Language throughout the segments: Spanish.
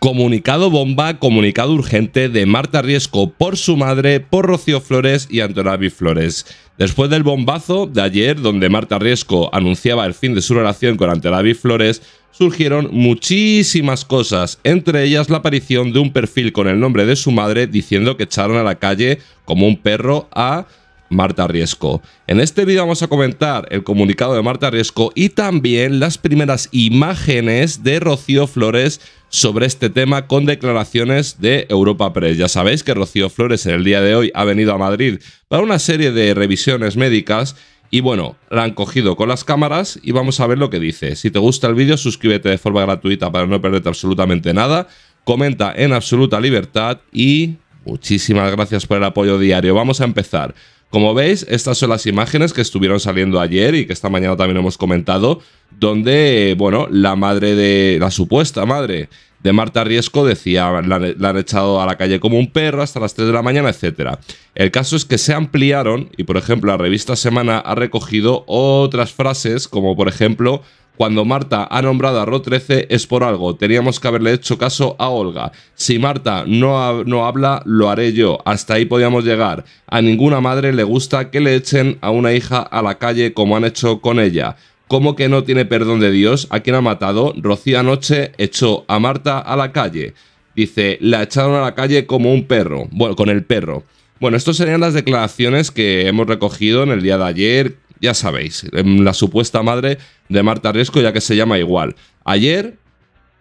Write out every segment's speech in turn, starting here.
Comunicado bomba, comunicado urgente de Marta Riesco por su madre, por Rocío Flores y Antonavi Flores. Después del bombazo de ayer, donde Marta Riesco anunciaba el fin de su relación con Antonavi Flores, surgieron muchísimas cosas, entre ellas la aparición de un perfil con el nombre de su madre diciendo que echaron a la calle como un perro a Marta Riesco. En este vídeo vamos a comentar el comunicado de Marta Riesco y también las primeras imágenes de Rocío Flores sobre este tema con declaraciones de Europa Press. Ya sabéis que Rocío Flores en el día de hoy ha venido a Madrid para una serie de revisiones médicas y bueno, la han cogido con las cámaras y vamos a ver lo que dice. Si te gusta el vídeo, suscríbete de forma gratuita para no perderte absolutamente nada. Comenta en absoluta libertad y muchísimas gracias por el apoyo diario. Vamos a empezar. Como veis, estas son las imágenes que estuvieron saliendo ayer y que esta mañana también hemos comentado, donde, bueno, la madre de, la supuesta madre de Marta Riesco decía, la, e, la han echado a la calle como un perro hasta las 3 de la mañana, etc. El caso es que se ampliaron y, por ejemplo, la revista Semana ha recogido otras frases, como por ejemplo, cuando Marta ha nombrado a Rod 13 es por algo. Teníamos que haberle hecho caso a Olga. Si Marta no, no habla, lo haré yo. Hasta ahí podíamos llegar. A ninguna madre le gusta que le echen a una hija a la calle como han hecho con ella. ¿Cómo que no tiene perdón de Dios? ¿A quien ha matado? Rocío anoche echó a Marta a la calle. Dice, la echaron a la calle como un perro. Bueno, con el perro. Bueno, estas serían las declaraciones que hemos recogido en el día de ayer, ya sabéis, em, la supuesta madre de Marta Riesco, ya que se llama igual. Ayer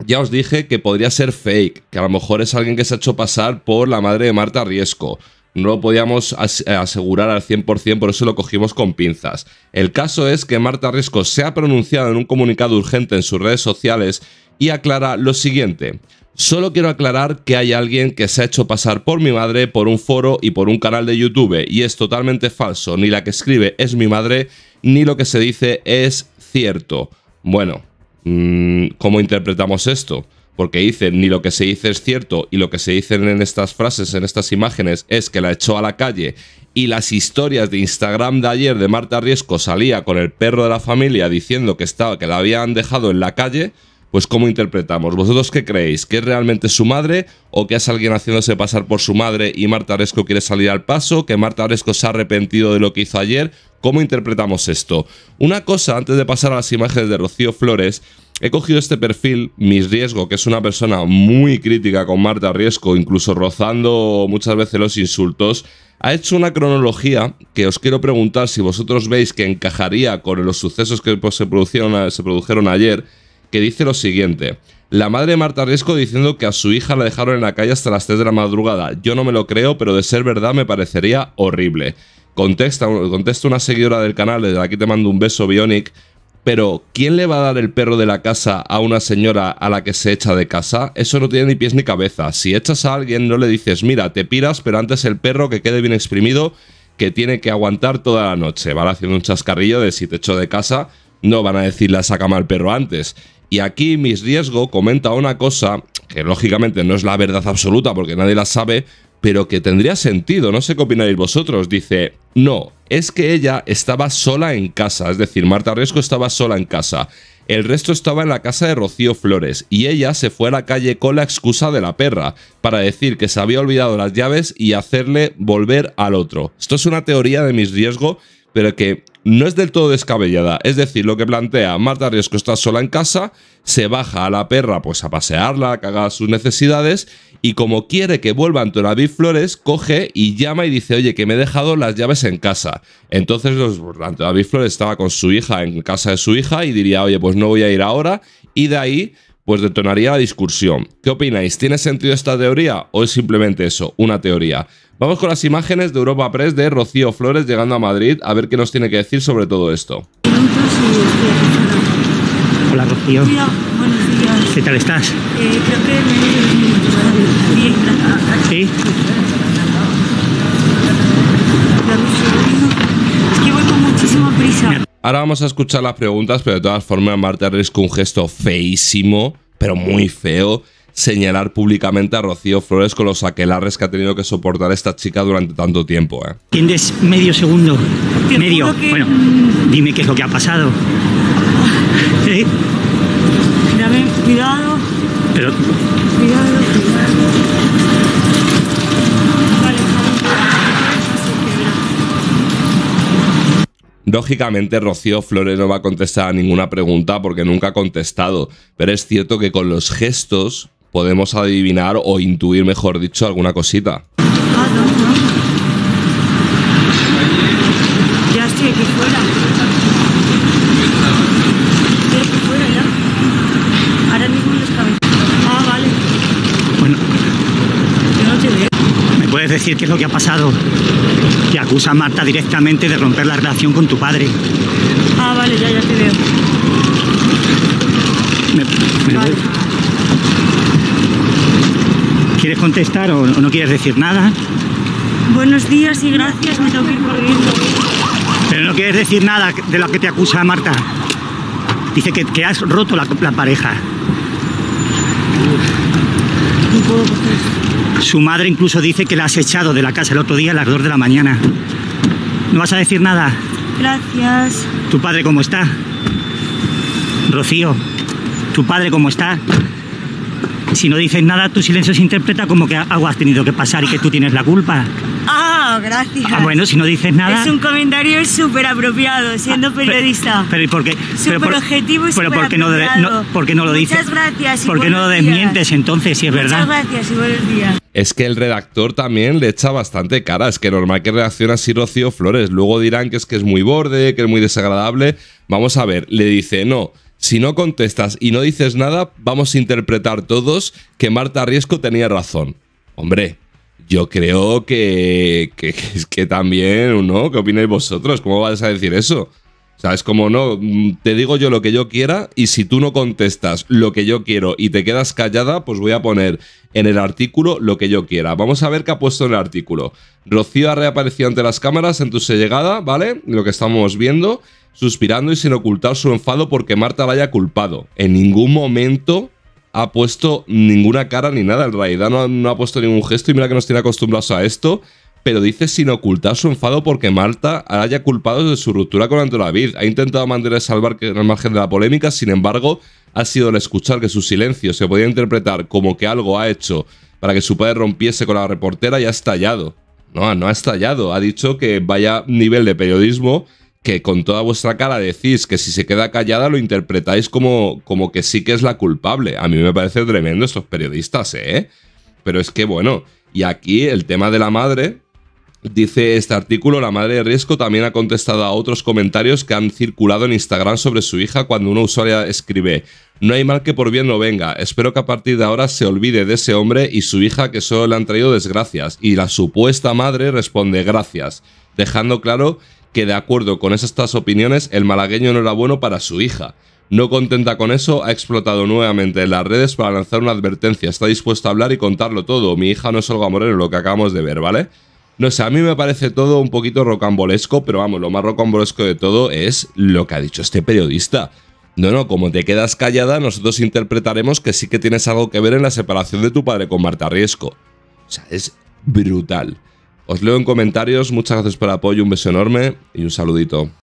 ya os dije que podría ser fake, que a lo mejor es alguien que se ha hecho pasar por la madre de Marta Riesco. No lo podíamos asegurar al 100%, por eso lo cogimos con pinzas. El caso es que Marta Riesco se ha pronunciado en un comunicado urgente en sus redes sociales y aclara lo siguiente. Solo quiero aclarar que hay alguien que se ha hecho pasar por mi madre por un foro y por un canal de YouTube y es totalmente falso. Ni la que escribe es mi madre, ni lo que se dice es cierto. Bueno, mm, ¿cómo interpretamos esto? Porque dicen ni lo que se dice es cierto y lo que se dicen en estas frases, en estas imágenes, es que la echó a la calle y las historias de Instagram de ayer de Marta Riesco salía con el perro de la familia diciendo que, estaba, que la habían dejado en la calle pues cómo interpretamos. ¿Vosotros qué creéis? ¿Que es realmente su madre o que es alguien haciéndose pasar por su madre y Marta Aresco quiere salir al paso? ¿Que Marta Aresco se ha arrepentido de lo que hizo ayer? ¿Cómo interpretamos esto? Una cosa, antes de pasar a las imágenes de Rocío Flores, he cogido este perfil, Mis Riesgo, que es una persona muy crítica con Marta Riesgo, incluso rozando muchas veces los insultos, ha hecho una cronología que os quiero preguntar si vosotros veis que encajaría con los sucesos que se se produjeron ayer que dice lo siguiente. La madre de Marta Riesco diciendo que a su hija la dejaron en la calle hasta las 3 de la madrugada. Yo no me lo creo, pero de ser verdad me parecería horrible. Contesta, contesta una seguidora del canal, desde aquí te mando un beso, Bionic. Pero, ¿quién le va a dar el perro de la casa a una señora a la que se echa de casa? Eso no tiene ni pies ni cabeza. Si echas a alguien, no le dices, mira, te piras, pero antes el perro que quede bien exprimido, que tiene que aguantar toda la noche. Van haciendo un chascarrillo de si te echo de casa, no van a decirle, saca mal perro antes. Y aquí Miss Riesgo comenta una cosa que lógicamente no es la verdad absoluta porque nadie la sabe, pero que tendría sentido, no sé qué opináis vosotros. Dice, no, es que ella estaba sola en casa, es decir, Marta Riesgo estaba sola en casa. El resto estaba en la casa de Rocío Flores y ella se fue a la calle con la excusa de la perra para decir que se había olvidado las llaves y hacerle volver al otro. Esto es una teoría de mis riesgo, pero que no es del todo descabellada. Es decir, lo que plantea Marta Riesco está sola en casa, se baja a la perra pues a pasearla, a cagar sus necesidades y como quiere que vuelva Antonio David Flores, coge y llama y dice, oye, que me he dejado las llaves en casa. Entonces los, pues, Antonio David Flores estaba con su hija en casa de su hija y diría, oye, pues no voy a ir ahora y de ahí pues detonaría la discusión. ¿Qué opináis? ¿Tiene sentido esta teoría o es simplemente eso, una teoría? Vamos con las imágenes de Europa Press de Rocío Flores llegando a Madrid a ver qué nos tiene que decir sobre todo esto. Hola Rocío. buenos días. ¿Qué tal estás? Eh, creo que me bien, ¿Sí? Es que voy con muchísima prisa. Ahora vamos a escuchar las preguntas, pero de todas formas Marta con un gesto feísimo, pero muy feo, señalar públicamente a Rocío Flores con los aquelarres que ha tenido que soportar esta chica durante tanto tiempo. ¿eh? Medio segundo. Medio. Bueno, dime qué es lo que ha pasado. ¿Eh? cuidado. Pero Lógicamente, Rocío Flores no va a contestar a ninguna pregunta porque nunca ha contestado, pero es cierto que con los gestos podemos adivinar o intuir, mejor dicho, alguna cosita. Ah, ya decir qué es lo que ha pasado. Que acusa a Marta directamente de romper la relación con tu padre. Ah, vale, ya, ya te veo. ¿Quieres contestar o, no quieres decir nada? Buenos días y gracias, me tengo que ir corriendo. Pero no quieres decir nada de lo que te acusa Marta. Dice que, que has roto la, la pareja. No puedo su madre incluso dice que la has echado de la casa el otro día a las dos de la mañana. ¿No vas a decir nada? Gracias. ¿Tu padre cómo está? Rocío, ¿tu padre cómo está? Si no dices nada, tu silencio se interpreta como que algo has tenido que pasar y que tú tienes la culpa. Ah, ah, gracias. Ah, bueno, si no dices nada. Es un comentario súper apropiado, siendo ah, periodista. Pero, ¿y por qué? objetivo y no, no lo dices? Muchas gracias. ¿Por qué no lo desmientes entonces, si es verdad? Muchas gracias y buenos días. Es que el redactor también le echa bastante cara. Es que normal que reacciona así Rocío Flores. Luego dirán que es que es muy borde, que es muy desagradable. Vamos a ver, le dice, no, si no contestas y no dices nada, vamos a interpretar todos que Marta Riesco tenía razón. Hombre, yo creo que, que, que también, ¿no? ¿Qué opináis vosotros? ¿Cómo vais a decir eso? O sea, es como no, mm, te digo yo lo que yo quiera y si tú no contestas lo que yo quiero y te quedas callada, pues voy a poner en el artículo lo que yo quiera. Vamos a ver qué ha puesto en el artículo. Rocío ha reaparecido ante las cámaras en tu llegada, ¿vale? Lo que estamos viendo, suspirando y sin ocultar su enfado porque Marta la haya culpado. En ningún momento ha puesto ninguna cara ni nada. En realidad no, ha puesto ningún gesto y mira que nos tiene acostumbrados a esto pero dice sin ocultar su enfado porque Marta haya culpado de su ruptura con Antolavid. Ha intentado mantenerse al margen de la polémica, sin embargo, ha sido el escuchar que su silencio se podía interpretar como que algo ha hecho para que su padre rompiese con la reportera y ha estallado. No, no ha estallado, ha dicho que vaya nivel de periodismo que con toda vuestra cara decís que si se queda callada lo interpretáis como, como que sí que es la culpable. A mí me parece tremendo estos periodistas, ¿eh? Pero es que bueno, y aquí el tema de la madre, Dice este artículo, la madre de riesgo también ha contestado a otros comentarios que han circulado en Instagram sobre su hija cuando una usuaria escribe, no hay mal que por bien no venga, espero que a partir de ahora se olvide de ese hombre y su hija que solo le han traído desgracias. Y la supuesta madre responde gracias, dejando claro que de acuerdo con estas opiniones el malagueño no era bueno para su hija. No contenta con eso, ha explotado nuevamente en las redes para lanzar una advertencia. Está dispuesto a hablar y contarlo todo. Mi hija no es Olga Moreno, lo que acabamos de ver, ¿vale? No sé, a mí me parece todo un poquito rocambolesco, pero vamos, lo más rocambolesco de todo es lo que ha dicho este periodista. No, no, como te quedas callada, nosotros interpretaremos que sí que tienes algo que ver en la separación de tu padre con Marta Riesco. O sea, es brutal. Os leo en comentarios, muchas gracias por el apoyo, un beso enorme y un saludito.